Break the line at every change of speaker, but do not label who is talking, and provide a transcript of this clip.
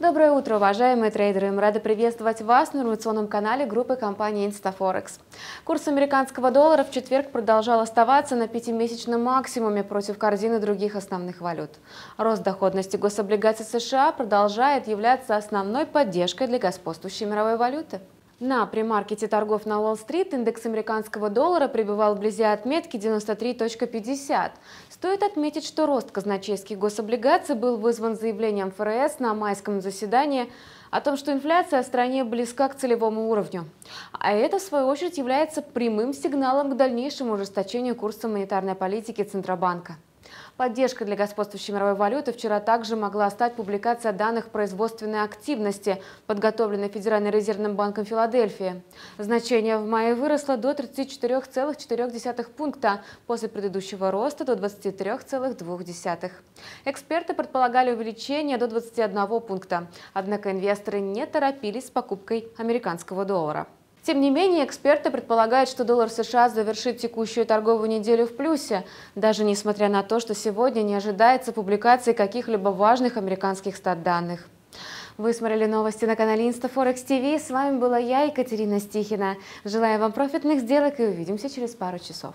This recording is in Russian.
Доброе утро, уважаемые трейдеры! Мы рады приветствовать вас на информационном канале группы компании Instaforex. Курс американского доллара в четверг продолжал оставаться на пятимесячном максимуме против корзины других основных валют. Рост доходности гособлигаций США продолжает являться основной поддержкой для господствующей мировой валюты. На премаркете торгов на Уолл-стрит индекс американского доллара пребывал вблизи отметки 93.50. Стоит отметить, что рост казначейских гособлигаций был вызван заявлением ФРС на майском заседании о том, что инфляция в стране близка к целевому уровню. А это, в свою очередь, является прямым сигналом к дальнейшему ужесточению курса монетарной политики Центробанка. Поддержкой для господствующей мировой валюты вчера также могла стать публикация данных производственной активности, подготовленной Федеральным резервным банком Филадельфии. Значение в мае выросло до 34,4 пункта после предыдущего роста до 23,2. Эксперты предполагали увеличение до 21 пункта, однако инвесторы не торопились с покупкой американского доллара. Тем не менее, эксперты предполагают, что доллар США завершит текущую торговую неделю в плюсе, даже несмотря на то, что сегодня не ожидается публикации каких-либо важных американских стат-данных. Вы смотрели новости на канале InstaForex TV. С вами была я, Екатерина Стихина. Желаю вам профитных сделок и увидимся через пару часов.